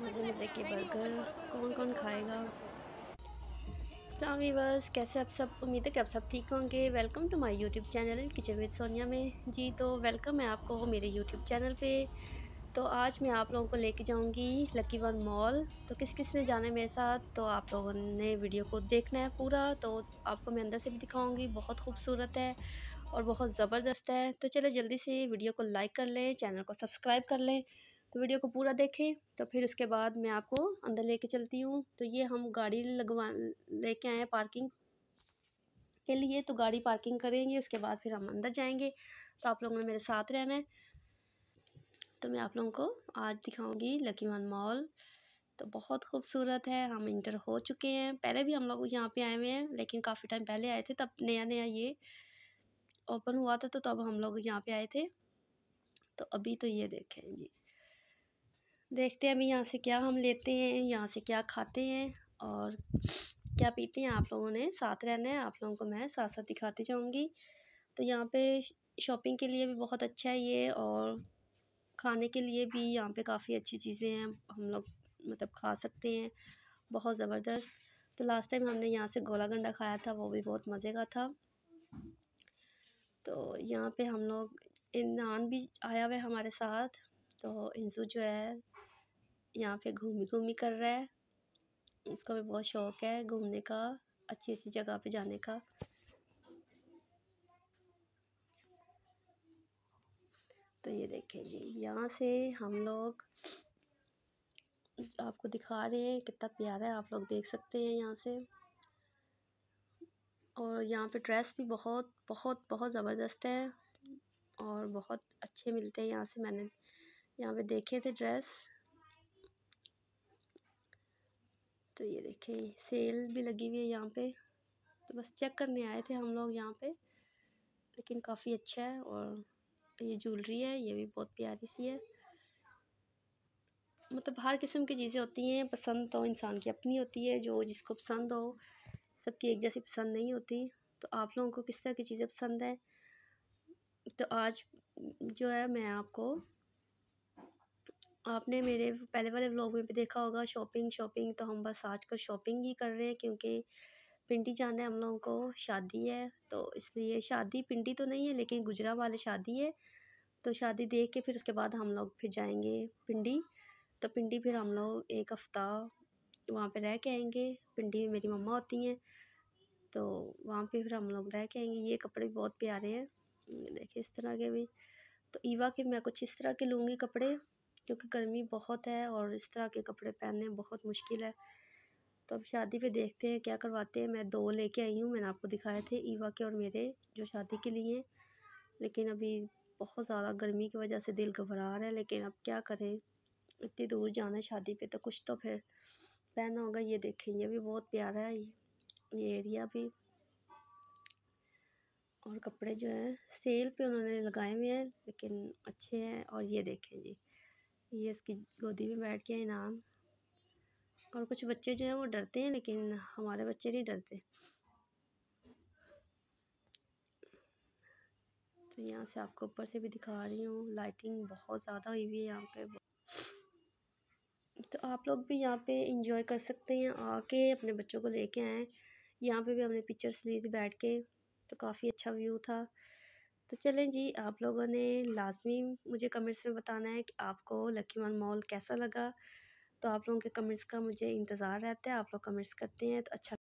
मज़े मज़े के बर्गर कौन कौन खाएगा वीवर्स तो कैसे आप सब उम्मीद है कि आप सब ठीक होंगे welcome to my YouTube channel kitchen with Sonia में जी तो वेलकम है आपको मेरे यूट्यूब चैनल पे तो आज मैं आप लोगों को लेके जाऊंगी लकी वन मॉल तो किस किस ने जाना है मेरे साथ तो आप लोगों ने वीडियो को देखना है पूरा तो आपको मैं अंदर से भी दिखाऊँगी बहुत खूबसूरत है और बहुत ज़बरदस्त है तो चलो जल्दी से वीडियो को लाइक कर लें चैनल को सब्सक्राइब कर लें तो वीडियो को पूरा देखें तो फिर उसके बाद मैं आपको अंदर लेके चलती हूँ तो ये हम गाड़ी लगवा लेके आए हैं पार्किंग के लिए तो गाड़ी पार्किंग करेंगे उसके बाद फिर हम अंदर जाएंगे तो आप लोगों ने मेरे साथ रहना है तो मैं आप लोगों को आज दिखाऊंगी लकीवान मॉल तो बहुत खूबसूरत है हम इंटर हो चुके हैं पहले भी हम लोग यहाँ पे आए हुए हैं लेकिन काफ़ी टाइम पहले आए थे तब नया नया ये ओपन हुआ था तो तब हम लोग यहाँ पे आए थे तो अभी तो ये देखें जी देखते हैं अभी यहाँ से क्या हम लेते हैं यहाँ से क्या खाते हैं और क्या पीते हैं आप लोगों ने साथ रहना है आप लोगों को मैं साथ साथ दिखाती जाऊँगी तो यहाँ पे शॉपिंग के लिए भी बहुत अच्छा है ये और खाने के लिए भी यहाँ पे काफ़ी अच्छी चीज़ें हैं हम लोग मतलब खा सकते हैं बहुत ज़बरदस्त तो लास्ट टाइम हमने यहाँ से गोला गंडा खाया था वो भी बहुत मज़े का था तो यहाँ पे हम लोग इमरान भी आया हुआ है हमारे साथ तो इंजू जो है यहाँ पे घूमी घूमी कर रहा है उसको भी बहुत शौक है घूमने का अच्छी अच्छी जगह पे जाने का तो ये देखें जी यहाँ से हम लोग आपको दिखा रहे हैं कितना प्यारा है आप लोग देख सकते हैं यहाँ से और यहाँ पे ड्रेस भी बहुत बहुत बहुत ज़बरदस्त है और बहुत अच्छे मिलते हैं यहाँ से मैंने यहाँ पे देखे थे ड्रेस तो ये देखें सेल भी लगी हुई है यहाँ पे तो बस चेक करने आए थे हम लोग यहाँ पे लेकिन काफ़ी अच्छा है और ये ज्वेलरी है ये भी बहुत प्यारी सी है मतलब हर किस्म की चीज़ें होती हैं पसंद तो इंसान की अपनी होती है जो जिसको पसंद हो सबकी एक जैसी पसंद नहीं होती तो आप लोगों को किस तरह की चीज़ें पसंद है तो आज जो है मैं आपको आपने मेरे पहले वाले व्लॉग में भी देखा होगा शॉपिंग शॉपिंग तो हम बस आजकल शॉपिंग ही कर रहे हैं क्योंकि पिंडी जाना है हम लोगों को शादी है तो इसलिए शादी पिंडी तो नहीं है लेकिन गुजरा वाले शादी है तो शादी देख के फिर उसके बाद हम लोग फिर जाएंगे पिंडी तो पिंडी फिर हम लोग एक हफ़्ता वहाँ पे रह के आएंगे पिंडी में मेरी मम्मा होती हैं तो वहाँ पे फिर हम लोग रह के आएंगे ये कपड़े बहुत प्यारे हैं देखिए इस तरह के भी तो ईवा के मैं कुछ इस तरह के लूँगी कपड़े क्योंकि गर्मी बहुत है और इस तरह के कपड़े पहनने बहुत मुश्किल है तो अब शादी पे देखते हैं क्या करवाते हैं मैं दो लेके आई हूँ मैंने आपको दिखाए थे ईवा के और मेरे जो शादी के लिए लेकिन अभी बहुत ज़्यादा गर्मी की वजह से दिल घबरा रहा है लेकिन अब क्या करें इतनी दूर जाना है शादी पे तो कुछ तो फिर पहना होगा ये देखें ये भी बहुत प्यारा है ये एरिया भी और कपड़े जो हैं सेल पे उन्होंने लगाए हुए हैं लेकिन अच्छे हैं और ये देखें जी ये इसकी गोदी में बैठ गया इनाम और कुछ बच्चे जो हैं वो डरते हैं लेकिन हमारे बच्चे नहीं डरते तो यहाँ से आपको ऊपर से भी दिखा रही हूँ लाइटिंग बहुत ज़्यादा हुई हुई है यहाँ पे तो आप लोग भी यहाँ पे इंजॉय कर सकते हैं आके अपने बच्चों को लेके आए यहाँ पे भी हमने पिक्चर्स ली थी बैठ के तो काफ़ी अच्छा व्यू था तो चलें जी आप लोगों ने लाजमी मुझे कमेंट्स में बताना है कि आपको लकी वन मॉल कैसा लगा तो आप लोगों के कमेंट्स का मुझे इंतज़ार रहता है आप लोग कमेंट्स करते हैं तो अच्छा